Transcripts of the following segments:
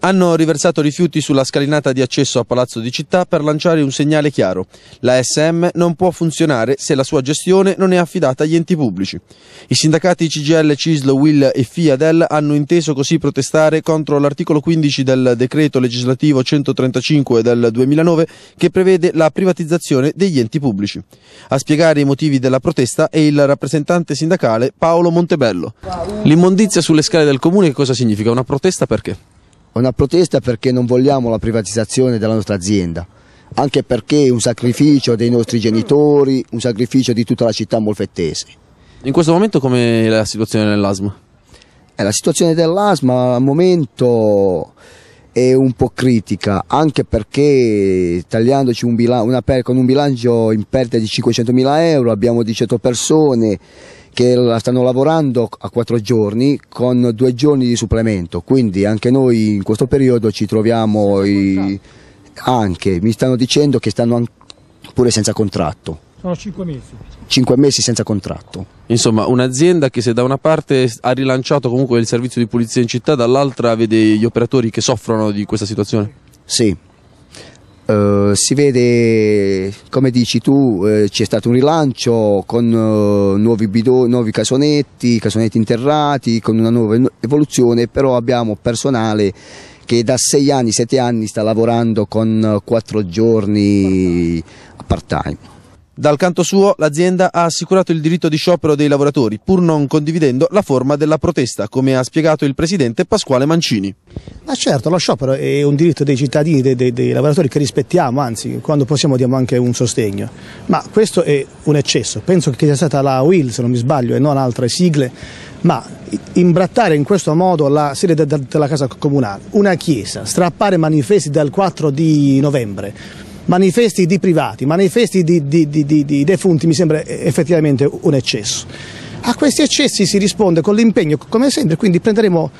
Hanno riversato rifiuti sulla scalinata di accesso a Palazzo di Città per lanciare un segnale chiaro. La SM non può funzionare se la sua gestione non è affidata agli enti pubblici. I sindacati CGL, CISL, WILL e FIADEL hanno inteso così protestare contro l'articolo 15 del decreto legislativo 135 del 2009 che prevede la privatizzazione degli enti pubblici. A spiegare i motivi della protesta è il rappresentante sindacale Paolo Montebello. L'immondizia sulle scale del comune cosa significa? Una protesta perché? una protesta perché non vogliamo la privatizzazione della nostra azienda, anche perché è un sacrificio dei nostri genitori, un sacrificio di tutta la città molfettese. In questo momento come è la situazione dell'asma? Eh, la situazione dell'asma al momento è un po' critica, anche perché tagliandoci un una per- con un bilancio in perdita di 500.000 euro abbiamo 18 persone che stanno lavorando a quattro giorni con due giorni di supplemento, quindi anche noi in questo periodo ci troviamo i... anche, mi stanno dicendo che stanno pure senza contratto. Sono 5 mesi. 5 mesi senza contratto. Insomma, un'azienda che se da una parte ha rilanciato comunque il servizio di pulizia in città, dall'altra vede gli operatori che soffrono di questa situazione? Sì, eh, si vede, come dici tu, eh, c'è stato un rilancio con uh, nuovi, bido, nuovi casonetti, casonetti interrati, con una nuova evoluzione, però abbiamo personale che da 6 anni, 7 anni sta lavorando con 4 eh, giorni part-time. Dal canto suo, l'azienda ha assicurato il diritto di sciopero dei lavoratori, pur non condividendo la forma della protesta, come ha spiegato il presidente Pasquale Mancini. Ma certo, lo sciopero è un diritto dei cittadini, dei, dei, dei lavoratori che rispettiamo, anzi, quando possiamo diamo anche un sostegno. Ma questo è un eccesso. Penso che sia stata la UIL, se non mi sbaglio, e non altre sigle, ma imbrattare in questo modo la sede della Casa Comunale, una chiesa, strappare manifesti dal 4 di novembre manifesti di privati, manifesti di, di, di, di defunti mi sembra effettivamente un eccesso. A questi eccessi si risponde con l'impegno, come sempre, quindi prenderemo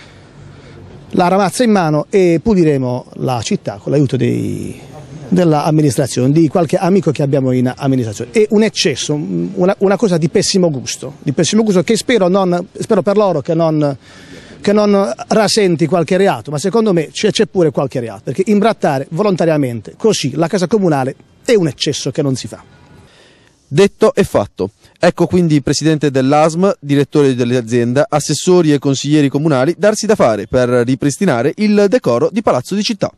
la ramazza in mano e puliremo la città con l'aiuto dell'amministrazione, di qualche amico che abbiamo in amministrazione. È un eccesso, una, una cosa di pessimo gusto, di pessimo gusto che spero, non, spero per loro che non che non rasenti qualche reato, ma secondo me c'è pure qualche reato, perché imbrattare volontariamente così la casa comunale è un eccesso che non si fa. Detto e fatto. Ecco quindi presidente dell'ASM, direttore dell'azienda, assessori e consiglieri comunali darsi da fare per ripristinare il decoro di Palazzo di Città.